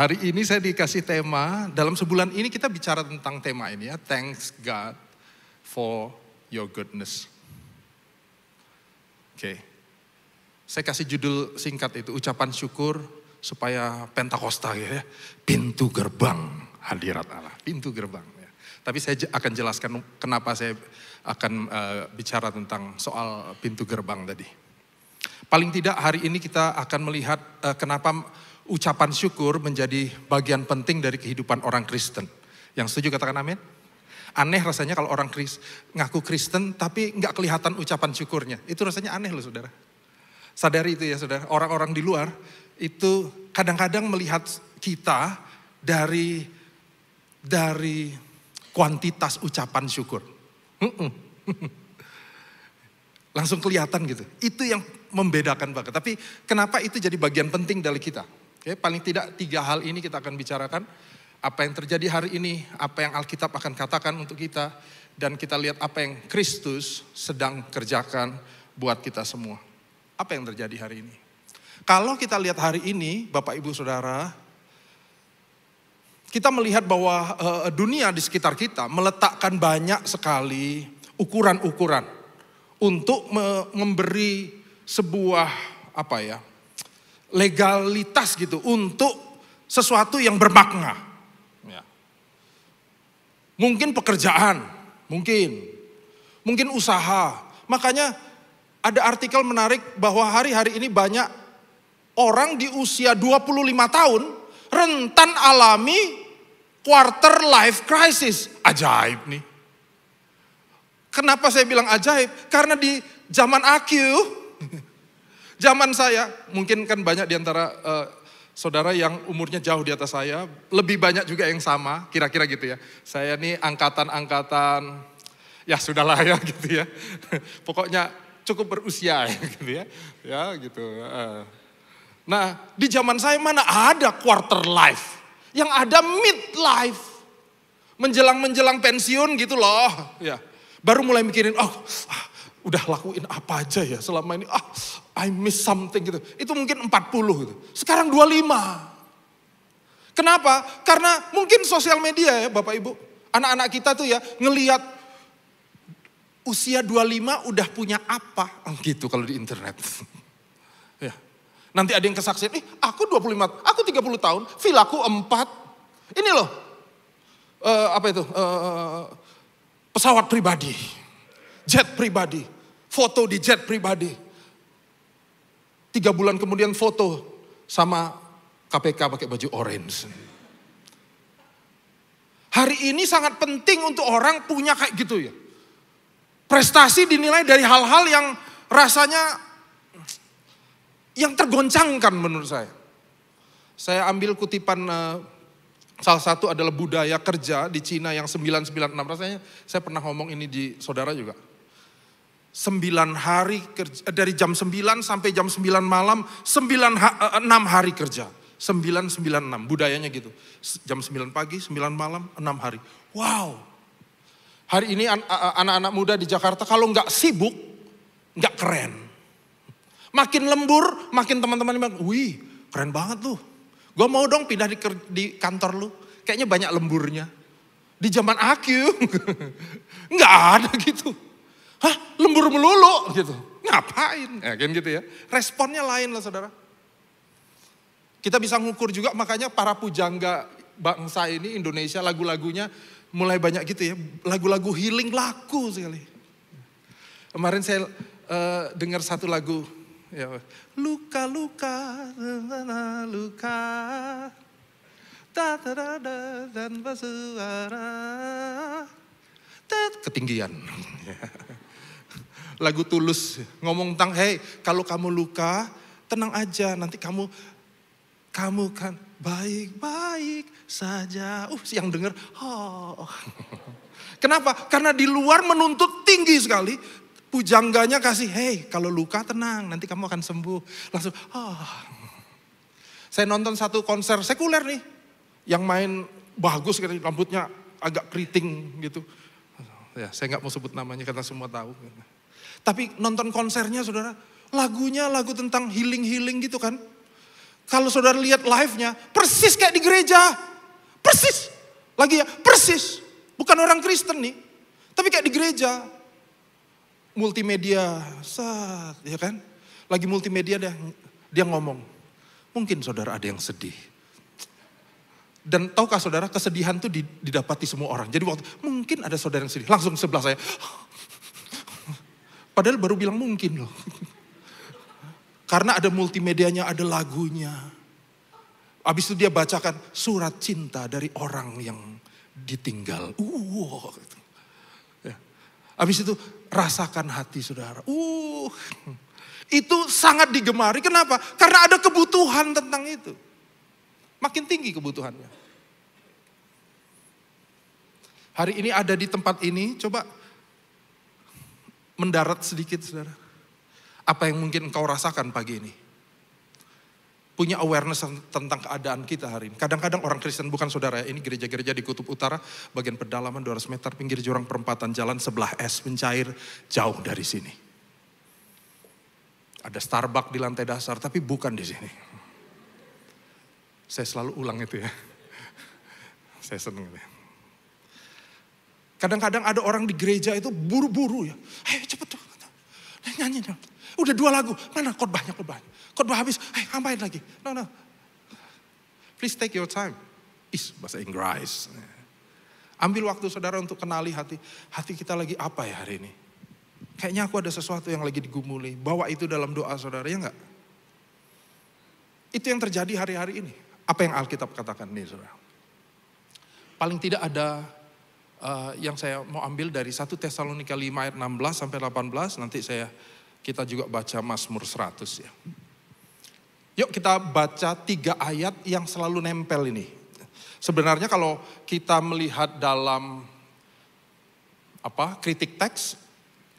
Hari ini saya dikasih tema, dalam sebulan ini kita bicara tentang tema ini ya, Thanks God for your goodness. Oke, okay. saya kasih judul singkat itu, ucapan syukur supaya Pentakosta ya, pintu gerbang hadirat Allah, pintu gerbang. Ya. Tapi saya akan jelaskan kenapa saya akan uh, bicara tentang soal pintu gerbang tadi. Paling tidak hari ini kita akan melihat uh, kenapa ucapan syukur menjadi bagian penting dari kehidupan orang Kristen. Yang setuju katakan amin. Aneh rasanya kalau orang Kris, ngaku Kristen tapi nggak kelihatan ucapan syukurnya. Itu rasanya aneh loh saudara. Sadari itu ya saudara. Orang-orang di luar itu kadang-kadang melihat kita dari dari kuantitas ucapan syukur. Langsung kelihatan gitu. Itu yang membedakan banget. Tapi kenapa itu jadi bagian penting dari kita? Oke, paling tidak tiga hal ini kita akan bicarakan. Apa yang terjadi hari ini, apa yang Alkitab akan katakan untuk kita, dan kita lihat apa yang Kristus sedang kerjakan buat kita semua. Apa yang terjadi hari ini? Kalau kita lihat hari ini, Bapak Ibu Saudara, kita melihat bahwa eh, dunia di sekitar kita meletakkan banyak sekali ukuran-ukuran untuk memberi sebuah apa ya legalitas gitu untuk sesuatu yang bermakna. Ya. Mungkin pekerjaan, mungkin, mungkin usaha. Makanya ada artikel menarik bahwa hari-hari ini banyak orang di usia 25 tahun rentan alami quarter life crisis. Ajaib nih. Kenapa saya bilang ajaib? Karena di zaman AQ Zaman saya, mungkin kan banyak di antara uh, saudara yang umurnya jauh di atas saya, lebih banyak juga yang sama, kira-kira gitu ya. Saya ini angkatan-angkatan, ya sudah lah ya gitu ya. Pokoknya cukup berusia ya gitu ya. Ya gitu. Uh. Nah, di zaman saya mana ada quarter life. Yang ada mid life. Menjelang-menjelang pensiun gitu loh. Ya. Baru mulai mikirin, oh ah, udah lakuin apa aja ya selama ini. Ah, I miss something gitu. Itu mungkin 40 gitu. Sekarang 25. Kenapa? Karena mungkin sosial media ya Bapak Ibu. Anak-anak kita tuh ya ngeliat usia 25 udah punya apa. Oh, gitu kalau di internet. ya. Nanti ada yang kesaksian, eh aku 25, aku 30 tahun, Vilaku 4. Ini loh, uh, apa itu, uh, pesawat pribadi, jet pribadi, foto di jet pribadi Tiga bulan kemudian foto sama KPK pakai baju orange. Hari ini sangat penting untuk orang punya kayak gitu ya. Prestasi dinilai dari hal-hal yang rasanya yang tergoncangkan menurut saya. Saya ambil kutipan eh, salah satu adalah budaya kerja di Cina yang 996 rasanya saya pernah ngomong ini di saudara juga. 9 hari kerja, eh, dari jam 9 sampai jam 9 malam, 9, 6 eh, hari kerja. 9 9 6 budayanya gitu. Jam 9 pagi, 9 malam, 6 hari. Wow. Hari ini anak-anak muda di Jakarta kalau nggak sibuk, nggak keren. Makin lembur, makin teman-teman bilang, wih keren banget tuh. Gue mau dong pindah di, di kantor lu. Kayaknya banyak lemburnya. Di zaman aku, nggak ada gitu hah lembur melulu gitu. Ngapain? Ya, kan gitu ya. Responnya lain lah saudara. Kita bisa ngukur juga makanya para pujangga bangsa ini Indonesia lagu-lagunya mulai banyak gitu ya. Lagu-lagu healing laku sekali. Kemarin saya uh, dengar satu lagu ya, luka luka luka dan bersuara ketinggian. lagu tulus ngomong tentang hey kalau kamu luka tenang aja nanti kamu kamu kan baik-baik saja. Uh, yang dengar, oh. Kenapa? Karena di luar menuntut tinggi sekali. Pujangganya kasih, hey kalau luka tenang, nanti kamu akan sembuh. Langsung, oh. Saya nonton satu konser sekuler nih, yang main bagus, rambutnya agak keriting gitu. Ya, saya nggak mau sebut namanya karena semua tahu. Gitu. Tapi nonton konsernya saudara, lagunya lagu tentang healing-healing gitu kan. Kalau saudara lihat live-nya, persis kayak di gereja. Persis. Lagi ya, persis. Bukan orang Kristen nih. Tapi kayak di gereja. Multimedia, sat, ya kan. Lagi multimedia dia, dia ngomong. Mungkin saudara ada yang sedih. Dan tahukah saudara kesedihan tuh didapati semua orang. Jadi waktu mungkin ada saudara yang sedih. Langsung sebelah saya. Oh, Padahal baru bilang mungkin loh. Karena ada multimedianya, ada lagunya. Abis itu dia bacakan surat cinta dari orang yang ditinggal. Uh, wow. Gitu. Ya. itu rasakan hati saudara. Uh, itu sangat digemari. Kenapa? Karena ada kebutuhan tentang itu. Makin tinggi kebutuhannya. Hari ini ada di tempat ini, coba mendarat sedikit saudara. Apa yang mungkin engkau rasakan pagi ini? Punya awareness tentang keadaan kita hari ini. Kadang-kadang orang Kristen bukan saudara ya, ini gereja-gereja di Kutub Utara, bagian pedalaman 200 meter, pinggir jurang perempatan jalan, sebelah es mencair, jauh dari sini. Ada Starbucks di lantai dasar, tapi bukan di sini. Saya selalu ulang itu ya. Saya seneng. Ya. Kadang-kadang ada orang di gereja itu buru-buru ya. Ayo cepet tuh. Nyanyi dong. Udah dua lagu. Mana khotbahnya khotbahnya. Khotbah habis. Eh, Ayo tambahin lagi. No, no. Please take your time. Is bahasa Inggris. Ambil waktu saudara untuk kenali hati. Hati kita lagi apa ya hari ini? Kayaknya aku ada sesuatu yang lagi digumuli. Bawa itu dalam doa saudara, ya enggak? Itu yang terjadi hari-hari ini. Apa yang Alkitab katakan nih saudara? Paling tidak ada uh, yang saya mau ambil dari 1 Tesalonika 5 ayat 16 sampai 18 nanti saya kita juga baca Mazmur 100 ya. Yuk kita baca tiga ayat yang selalu nempel ini. Sebenarnya kalau kita melihat dalam apa kritik teks,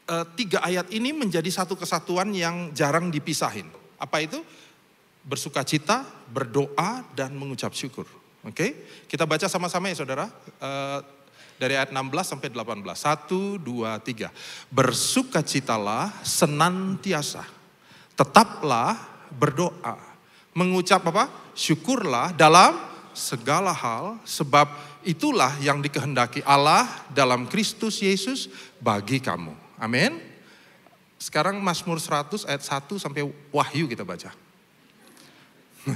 e, tiga ayat ini menjadi satu kesatuan yang jarang dipisahin. Apa itu? Bersukacita, berdoa, dan mengucap syukur. Oke, kita baca sama-sama ya saudara. E, dari ayat 16 sampai 18. satu, dua, tiga, Bersukacitalah senantiasa. Tetaplah berdoa. Mengucap apa? Syukurlah dalam segala hal sebab itulah yang dikehendaki Allah dalam Kristus Yesus bagi kamu. Amin. Sekarang Mazmur 100 ayat 1 sampai Wahyu kita baca.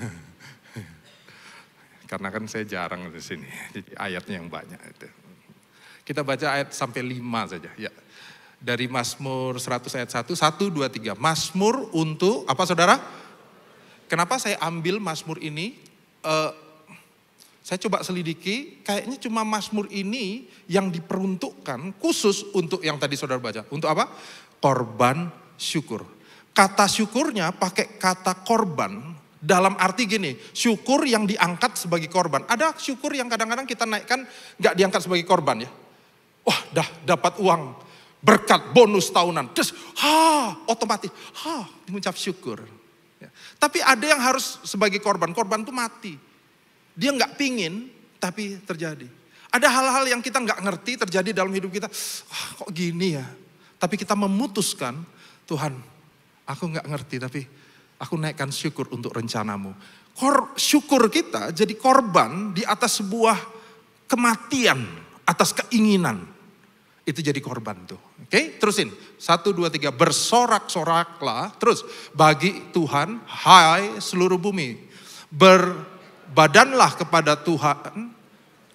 Karena kan saya jarang di sini, jadi ayatnya yang banyak itu. Kita baca ayat sampai 5 saja ya. Dari Masmur 100 ayat 1, 1, 2, 3. Masmur untuk, apa saudara? Kenapa saya ambil Masmur ini? Uh, saya coba selidiki, kayaknya cuma Masmur ini yang diperuntukkan khusus untuk yang tadi saudara baca. Untuk apa? Korban syukur. Kata syukurnya pakai kata korban dalam arti gini, syukur yang diangkat sebagai korban. Ada syukur yang kadang-kadang kita naikkan nggak diangkat sebagai korban ya. Wah, dah dapat uang berkat bonus tahunan. Terus, ha, otomatis, ha, mengucap syukur. Ya. Tapi ada yang harus sebagai korban, korban itu mati. Dia nggak pingin, tapi terjadi. Ada hal-hal yang kita nggak ngerti terjadi dalam hidup kita. Wah, kok gini ya? Tapi kita memutuskan, Tuhan, aku nggak ngerti, tapi aku naikkan syukur untuk rencanamu. Kor, syukur kita jadi korban di atas sebuah kematian, atas keinginan itu jadi korban tuh. Oke, okay? terusin. Satu, dua, tiga. Bersorak-soraklah. Terus, bagi Tuhan, hai seluruh bumi. Berbadanlah kepada Tuhan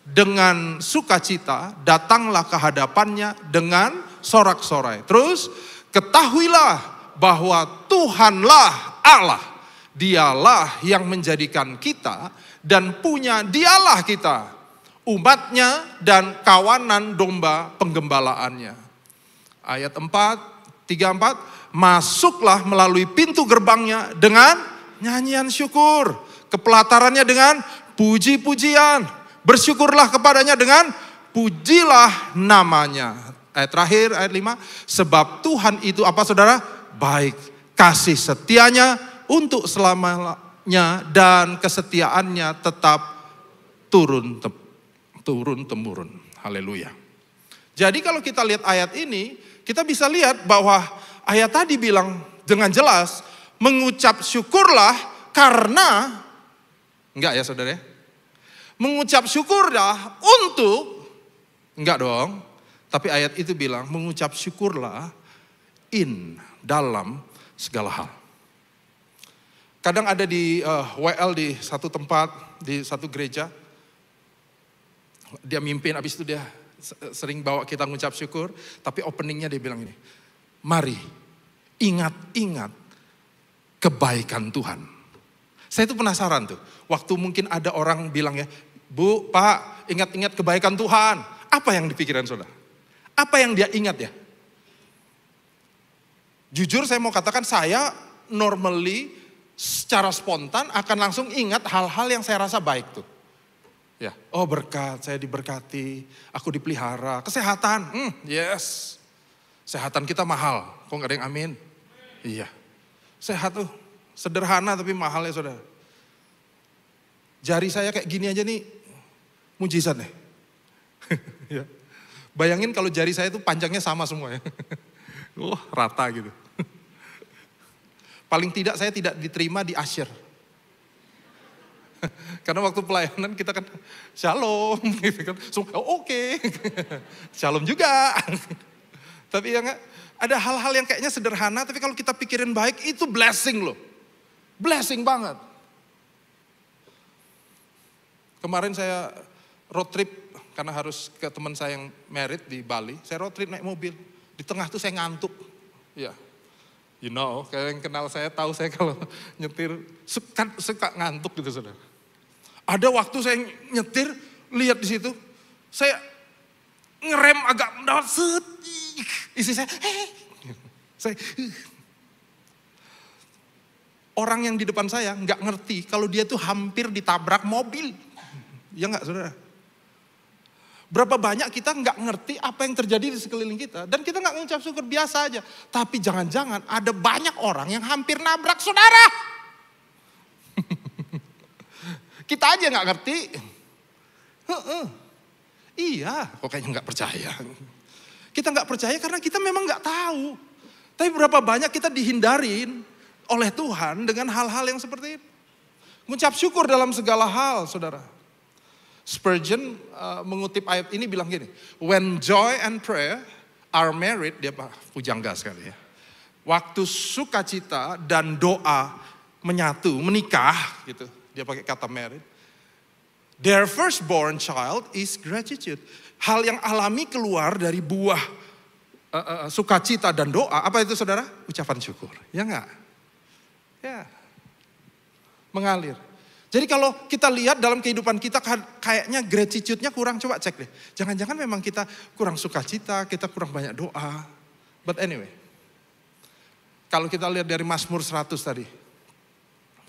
dengan sukacita. Datanglah ke hadapannya dengan sorak-sorai. Terus, ketahuilah bahwa Tuhanlah Allah. Dialah yang menjadikan kita dan punya dialah kita umatnya dan kawanan domba penggembalaannya. Ayat 4, 34, masuklah melalui pintu gerbangnya dengan nyanyian syukur. Kepelatarannya dengan puji-pujian. Bersyukurlah kepadanya dengan pujilah namanya. Ayat terakhir, ayat 5, sebab Tuhan itu apa saudara? Baik, kasih setianya untuk selamanya dan kesetiaannya tetap turun tepat turun-temurun. Haleluya. Jadi kalau kita lihat ayat ini, kita bisa lihat bahwa ayat tadi bilang dengan jelas, mengucap syukurlah karena, enggak ya saudara ya? Mengucap syukurlah untuk, enggak dong, tapi ayat itu bilang mengucap syukurlah in dalam segala hal. Kadang ada di uh, eh, WL di satu tempat, di satu gereja, dia mimpin, habis itu dia sering bawa kita ngucap syukur. Tapi openingnya dia bilang ini, mari ingat-ingat kebaikan Tuhan. Saya itu penasaran tuh, waktu mungkin ada orang bilang ya, Bu, Pak, ingat-ingat kebaikan Tuhan. Apa yang dipikiran saudara? Apa yang dia ingat ya? Jujur saya mau katakan saya normally secara spontan akan langsung ingat hal-hal yang saya rasa baik tuh. Ya. Oh berkat, saya diberkati, aku dipelihara, kesehatan, hmm, yes. Kesehatan kita mahal, kok nggak ada yang amin? Iya. Sehat tuh, sederhana tapi mahal ya saudara. Jari saya kayak gini aja nih, mujizat nih. ya. Bayangin kalau jari saya itu panjangnya sama semua ya. Wah, rata gitu. Paling tidak saya tidak diterima di asyir. Karena waktu pelayanan kita kan shalom gitu kan. So, oh, oke. Okay. shalom juga. tapi ya enggak, ada hal-hal yang kayaknya sederhana tapi kalau kita pikirin baik itu blessing loh. Blessing banget. Kemarin saya road trip karena harus ke teman saya yang married di Bali. Saya road trip naik mobil. Di tengah tuh saya ngantuk. Ya, you know, kalian kenal saya tahu saya kalau nyetir suka, suka ngantuk gitu saudara. Ada waktu saya nyetir, lihat di situ, saya ngerem agak mendapat set, isi saya, hey. Eh, eh. saya eh. orang yang di depan saya nggak ngerti kalau dia tuh hampir ditabrak mobil, ya nggak saudara? Berapa banyak kita nggak ngerti apa yang terjadi di sekeliling kita. Dan kita nggak mengucap syukur biasa aja. Tapi jangan-jangan ada banyak orang yang hampir nabrak saudara. Kita aja nggak ngerti. Uh-uh. Iya, kok kayaknya nggak percaya. Kita nggak percaya karena kita memang nggak tahu. Tapi berapa banyak kita dihindarin oleh Tuhan dengan hal-hal yang seperti itu. Mengucap syukur dalam segala hal, saudara. Spurgeon uh, mengutip ayat ini bilang gini, when joy and prayer are married, dia pak pujangga sekali ya. Waktu sukacita dan doa menyatu, menikah gitu dia pakai kata merit. Their firstborn child is gratitude. Hal yang alami keluar dari buah uh, uh, sukacita dan doa, apa itu saudara? Ucapan syukur, ya enggak? Ya, mengalir. Jadi kalau kita lihat dalam kehidupan kita kayaknya gratitude-nya kurang, coba cek deh. Jangan-jangan memang kita kurang sukacita, kita kurang banyak doa. But anyway, kalau kita lihat dari Mazmur 100 tadi.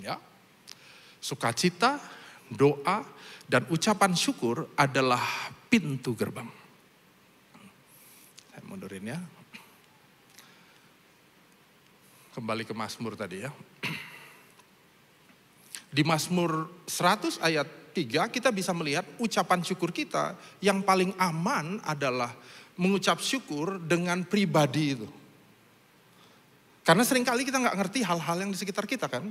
Ya, Sukacita, doa, dan ucapan syukur adalah pintu gerbang. Saya mundurin ya. Kembali ke Mazmur tadi ya. Di Mazmur 100 ayat 3 kita bisa melihat ucapan syukur kita yang paling aman adalah mengucap syukur dengan pribadi itu. Karena seringkali kita nggak ngerti hal-hal yang di sekitar kita kan.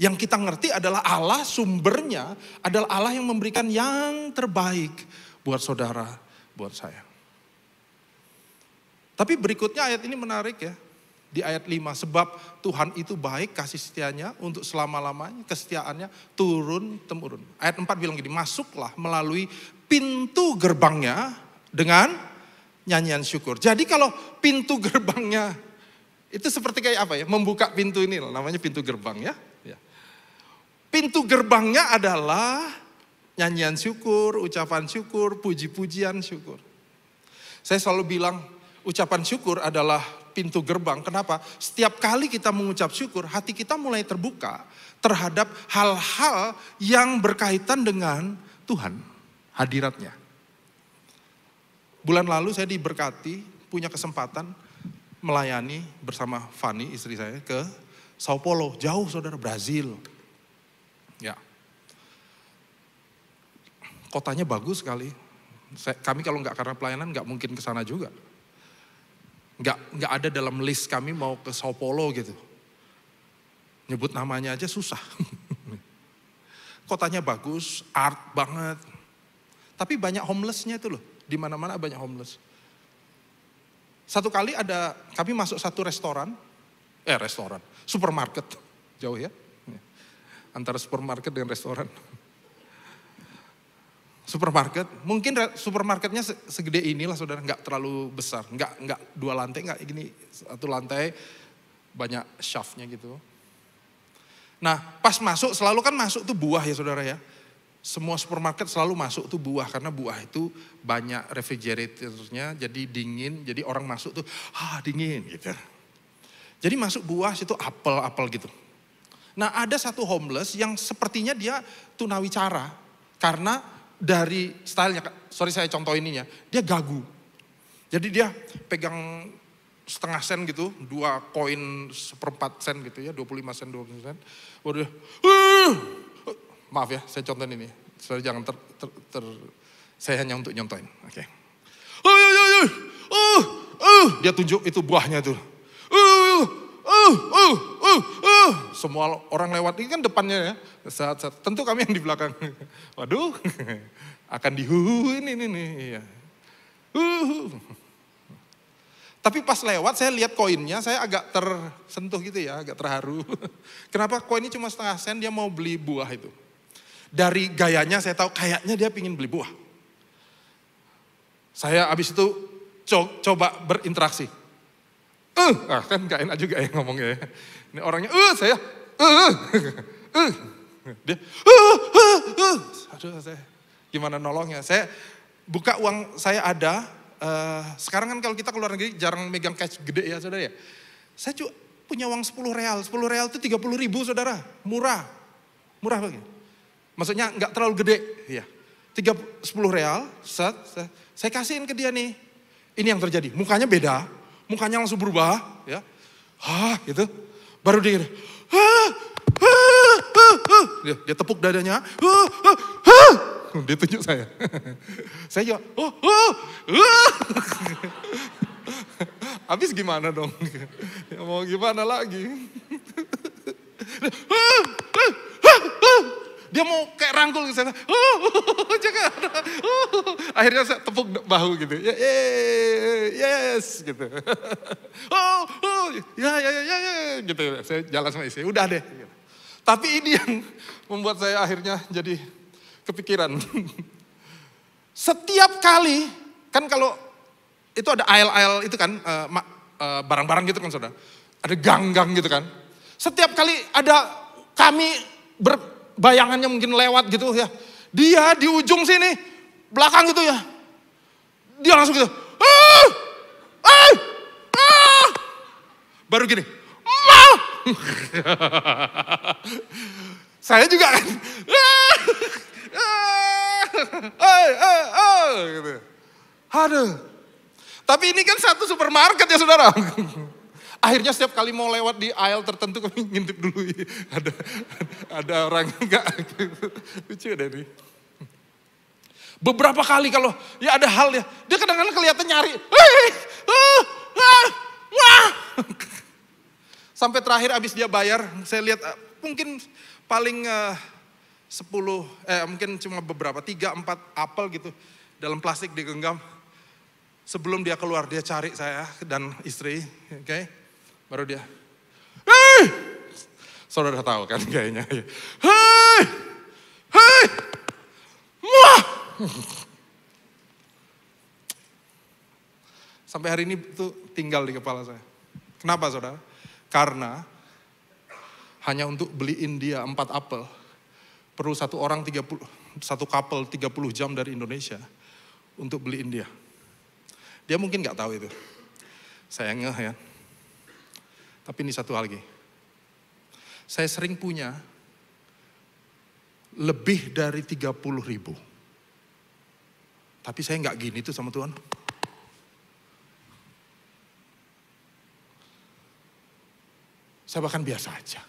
Yang kita ngerti adalah Allah sumbernya adalah Allah yang memberikan yang terbaik buat saudara, buat saya. Tapi berikutnya ayat ini menarik ya. Di ayat 5, sebab Tuhan itu baik kasih setianya untuk selama-lamanya, kesetiaannya turun temurun. Ayat 4 bilang gini, masuklah melalui pintu gerbangnya dengan nyanyian syukur. Jadi kalau pintu gerbangnya itu seperti kayak apa ya? Membuka pintu ini namanya pintu gerbang ya. Pintu gerbangnya adalah nyanyian syukur, ucapan syukur, puji-pujian syukur. Saya selalu bilang ucapan syukur adalah pintu gerbang. Kenapa? Setiap kali kita mengucap syukur, hati kita mulai terbuka terhadap hal-hal yang berkaitan dengan Tuhan, hadiratnya. Bulan lalu saya diberkati punya kesempatan melayani bersama Fani istri saya ke Sao Paulo, jauh saudara Brazil. kotanya bagus sekali. kami kalau nggak karena pelayanan nggak mungkin ke sana juga. Nggak nggak ada dalam list kami mau ke Sao Paulo gitu. Nyebut namanya aja susah. kotanya bagus, art banget. Tapi banyak homelessnya itu loh. Di mana-mana banyak homeless. Satu kali ada kami masuk satu restoran, eh restoran, supermarket jauh ya antara supermarket dengan restoran supermarket, mungkin supermarketnya segede inilah saudara, nggak terlalu besar, nggak nggak dua lantai, nggak gini satu lantai banyak shaftnya gitu. Nah pas masuk selalu kan masuk tuh buah ya saudara ya. Semua supermarket selalu masuk tuh buah karena buah itu banyak refrigeratornya jadi dingin jadi orang masuk tuh ah dingin gitu. Jadi masuk buah situ apel-apel gitu. Nah ada satu homeless yang sepertinya dia tunawicara karena dari stylenya, sorry saya contoh ininya, dia gagu. Jadi dia pegang setengah sen gitu, dua koin seperempat sen gitu ya, 25 sen, 25 sen. Waduh, uh, maaf ya, saya contoh ini. Saya jangan ter, ter, ter saya hanya untuk nyontoin. Oke. Okay. Uh, uh, uh, uh, uh, dia tunjuk itu buahnya tuh. Uh, uh, semua orang lewat ini kan depannya ya. Saat, saat, tentu kami yang di belakang. Waduh, akan dihuhuin ini nih. Iya. huhu Tapi pas lewat saya lihat koinnya, saya agak tersentuh gitu ya, agak terharu. Kenapa koinnya cuma setengah sen, dia mau beli buah itu. Dari gayanya saya tahu kayaknya dia pingin beli buah. Saya abis itu co coba berinteraksi. uh, kan gak enak juga ya ngomongnya ya. Ini orangnya, eh saya, eh, eh, eh. Dia, eh, eh, eh. Aduh saya, gimana nolongnya. Saya buka uang saya ada, uh, sekarang kan kalau kita keluar negeri jarang megang cash gede ya saudara ya. Saya cuma punya uang 10 real, 10 real itu tiga puluh ribu saudara, murah. Murah banget. Maksudnya nggak terlalu gede, ya. tiga sepuluh real, set, set, saya kasihin ke dia nih. Ini yang terjadi, mukanya beda, mukanya langsung berubah, ya. Hah, gitu. Baru dia, ah, ah, ah, dia, dia tepuk dadanya, dia tunjuk saya. saya jawab, oh, oh, ah. Habis gimana dong? mau gimana lagi? Dia mau kayak rangkul ke sana. Oh, jangan. Akhirnya saya tepuk bahu gitu. Ya, ya, ya, ya yes gitu. oh, oh, ya, ya, ya, ya, gitu. Saya jalan sama istri. Udah deh. Tapi ini yang membuat saya akhirnya jadi kepikiran. Setiap kali, kan kalau itu ada aisle-aisle itu kan, eh, eh, barang-barang gitu kan saudara. Ada gang-gang gitu kan. Setiap kali ada kami ber, bayangannya mungkin lewat gitu ya. Dia di ujung sini, belakang gitu ya. Dia langsung gitu. Ah, ah, ah. Baru gini. Mau. Saya juga kan. Ah! Ah! Ah! Gitu. Aduh. Tapi ini kan satu supermarket ya saudara. Akhirnya setiap kali mau lewat di aisle tertentu kami ngintip dulu. ada ada orang enggak gitu. Lucu deh ini Beberapa kali kalau ya ada hal ya, dia kadang-kadang kelihatan nyari. Sampai terakhir abis dia bayar, saya lihat eh, mungkin paling eh, uh, 10, eh mungkin cuma beberapa, 3, 4 apel gitu dalam plastik digenggam. Sebelum dia keluar, dia cari saya dan istri, oke. Okay? Baru dia, hei! Saudara tahu kan kayaknya. Hei! Hei! Wah! Sampai hari ini itu tinggal di kepala saya. Kenapa saudara? Karena hanya untuk beliin dia empat apel, perlu satu orang 30, satu couple 30 jam dari Indonesia untuk beliin dia. Dia mungkin gak tahu itu. Sayangnya ya, tapi ini satu hal lagi. Saya sering punya lebih dari 30 ribu. Tapi saya nggak gini tuh sama Tuhan. Saya bahkan biasa aja.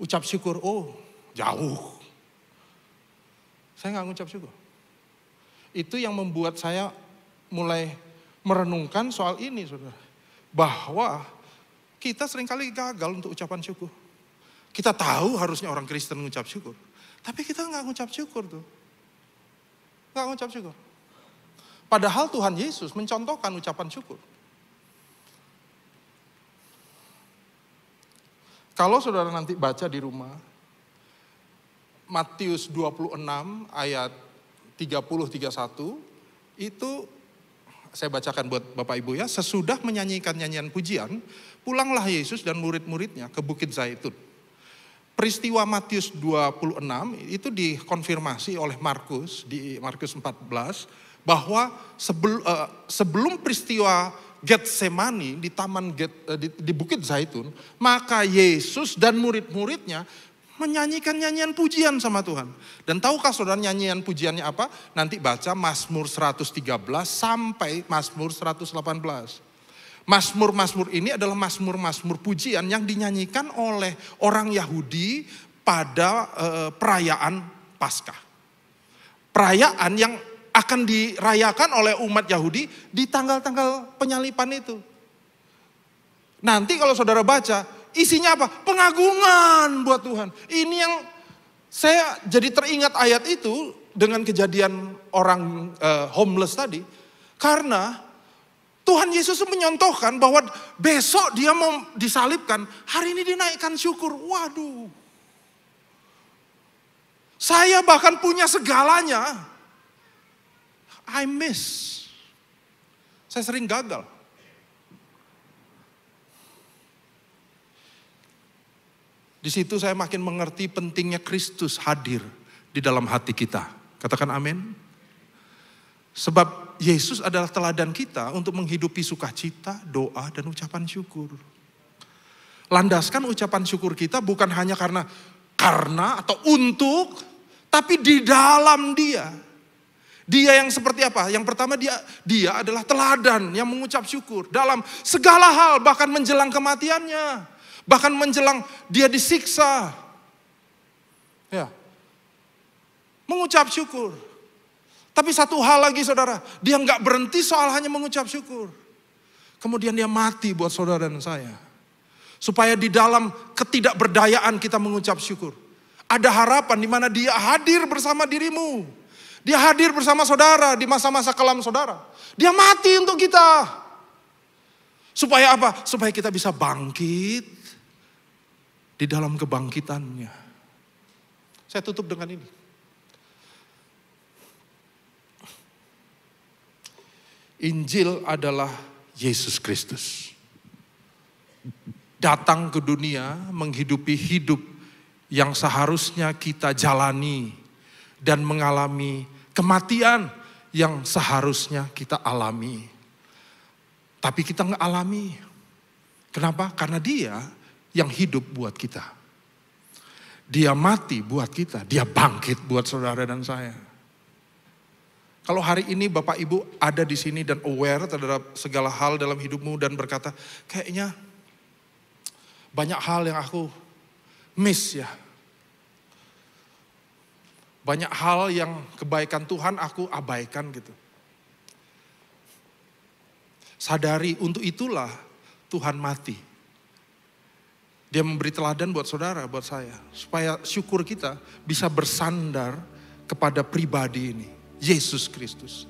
Ucap syukur, oh jauh. Saya nggak ngucap syukur. Itu yang membuat saya mulai merenungkan soal ini, saudara. Bahwa kita seringkali gagal untuk ucapan syukur. Kita tahu harusnya orang Kristen mengucap syukur. Tapi kita nggak mengucap syukur tuh. Nggak mengucap syukur. Padahal Tuhan Yesus mencontohkan ucapan syukur. Kalau saudara nanti baca di rumah, Matius 26 ayat 30-31, itu saya bacakan buat Bapak Ibu ya, sesudah menyanyikan nyanyian pujian, Pulanglah Yesus dan murid-muridnya ke Bukit Zaitun. Peristiwa Matius 26 itu dikonfirmasi oleh Markus di Markus 14 bahwa eh, sebelum, peristiwa Getsemani di taman Get, eh, di, di Bukit Zaitun, maka Yesus dan murid-muridnya menyanyikan nyanyian pujian sama Tuhan. Dan tahukah saudara nyanyian pujiannya apa? Nanti baca Mazmur 113 sampai Mazmur 118. Masmur-masmur ini adalah masmur-masmur pujian yang dinyanyikan oleh orang Yahudi pada e, perayaan Paskah. Perayaan yang akan dirayakan oleh umat Yahudi di tanggal-tanggal penyalipan itu. Nanti kalau saudara baca, isinya apa? Pengagungan buat Tuhan. Ini yang saya jadi teringat ayat itu dengan kejadian orang e, homeless tadi karena Tuhan Yesus menyontohkan bahwa besok dia mau disalibkan, hari ini dinaikkan syukur. Waduh. Saya bahkan punya segalanya. I miss. Saya sering gagal. Di situ saya makin mengerti pentingnya Kristus hadir di dalam hati kita. Katakan amin. Sebab Yesus adalah teladan kita untuk menghidupi sukacita, doa, dan ucapan syukur. Landaskan ucapan syukur kita bukan hanya karena karena atau untuk, tapi di dalam dia. Dia yang seperti apa? Yang pertama dia dia adalah teladan yang mengucap syukur dalam segala hal bahkan menjelang kematiannya, bahkan menjelang dia disiksa. Ya. Mengucap syukur. Tapi satu hal lagi saudara, dia nggak berhenti soal hanya mengucap syukur. Kemudian dia mati buat saudara dan saya. Supaya di dalam ketidakberdayaan kita mengucap syukur. Ada harapan di mana dia hadir bersama dirimu. Dia hadir bersama saudara di masa-masa kelam saudara. Dia mati untuk kita. Supaya apa? Supaya kita bisa bangkit di dalam kebangkitannya. Saya tutup dengan ini. Injil adalah Yesus Kristus. Datang ke dunia menghidupi hidup yang seharusnya kita jalani dan mengalami kematian yang seharusnya kita alami. Tapi kita nggak alami. Kenapa? Karena dia yang hidup buat kita. Dia mati buat kita, dia bangkit buat saudara dan saya. Kalau hari ini Bapak Ibu ada di sini dan aware terhadap segala hal dalam hidupmu dan berkata, kayaknya banyak hal yang aku miss ya. Banyak hal yang kebaikan Tuhan aku abaikan gitu. Sadari untuk itulah Tuhan mati. Dia memberi teladan buat saudara, buat saya. Supaya syukur kita bisa bersandar kepada pribadi ini Yesus Kristus.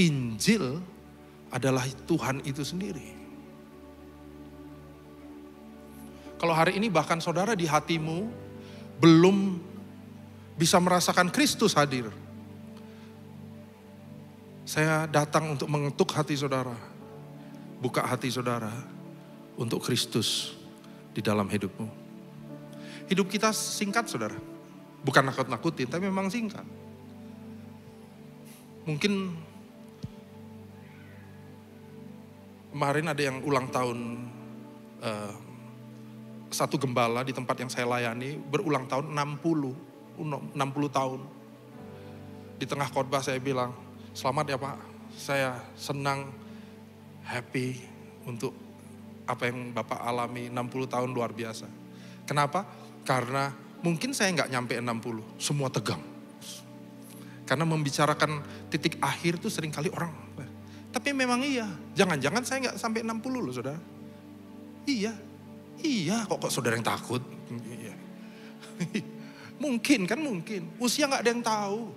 Injil adalah Tuhan itu sendiri. Kalau hari ini bahkan saudara di hatimu belum bisa merasakan Kristus hadir. Saya datang untuk mengetuk hati saudara. Buka hati saudara untuk Kristus di dalam hidupmu. Hidup kita singkat saudara. Bukan nakut-nakutin, tapi memang singkat. Mungkin kemarin ada yang ulang tahun uh, satu gembala di tempat yang saya layani berulang tahun 60, 60 tahun. Di tengah khotbah saya bilang, selamat ya Pak, saya senang, happy untuk apa yang Bapak alami 60 tahun luar biasa. Kenapa? Karena mungkin saya nggak nyampe 60, semua tegang. Karena membicarakan titik akhir itu seringkali orang. Tapi memang iya. Jangan-jangan saya nggak sampai 60 loh saudara. Iya. Iya kok, kok saudara yang takut. Iya. mungkin kan mungkin. Usia nggak ada yang tahu.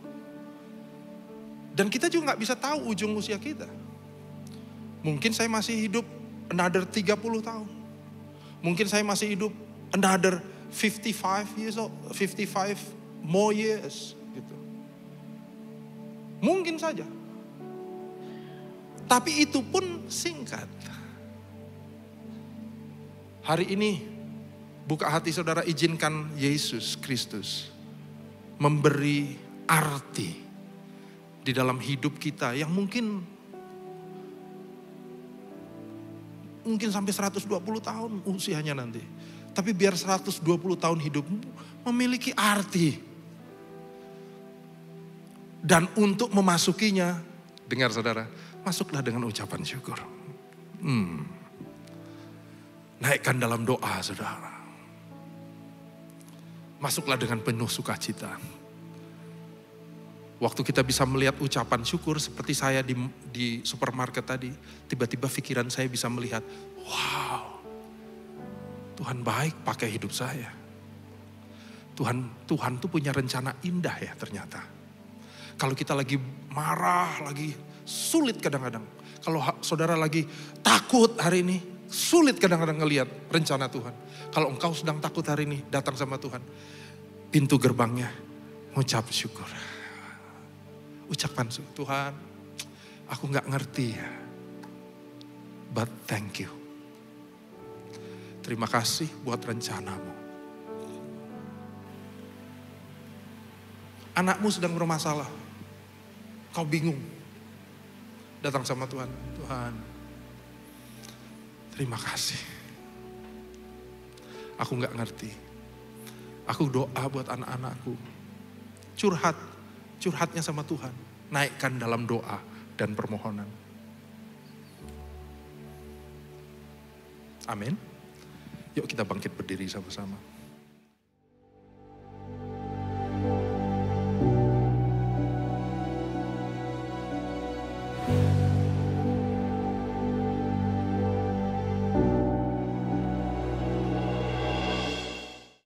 Dan kita juga nggak bisa tahu ujung usia kita. Mungkin saya masih hidup another 30 tahun. Mungkin saya masih hidup another 55 years old, 55 more years. Mungkin saja. Tapi itu pun singkat. Hari ini buka hati saudara izinkan Yesus Kristus memberi arti di dalam hidup kita yang mungkin mungkin sampai 120 tahun usianya nanti. Tapi biar 120 tahun hidupmu memiliki arti dan untuk memasukinya, dengar saudara, masuklah dengan ucapan syukur. Hmm. Naikkan dalam doa saudara. Masuklah dengan penuh sukacita. Waktu kita bisa melihat ucapan syukur seperti saya di, di supermarket tadi, tiba-tiba pikiran saya bisa melihat, wow, Tuhan baik pakai hidup saya. Tuhan Tuhan tuh punya rencana indah ya ternyata. Kalau kita lagi marah, lagi sulit kadang-kadang. Kalau saudara lagi takut hari ini, sulit kadang-kadang ngelihat rencana Tuhan. Kalau engkau sedang takut hari ini, datang sama Tuhan. Pintu gerbangnya, ucap syukur. Ucapkan, Tuhan, aku nggak ngerti ya. But thank you. Terima kasih buat rencanamu. Anakmu sedang bermasalah Kau bingung. Datang sama Tuhan. Tuhan, terima kasih. Aku gak ngerti. Aku doa buat anak-anakku. Curhat, curhatnya sama Tuhan. Naikkan dalam doa dan permohonan. Amin. Yuk kita bangkit berdiri sama-sama.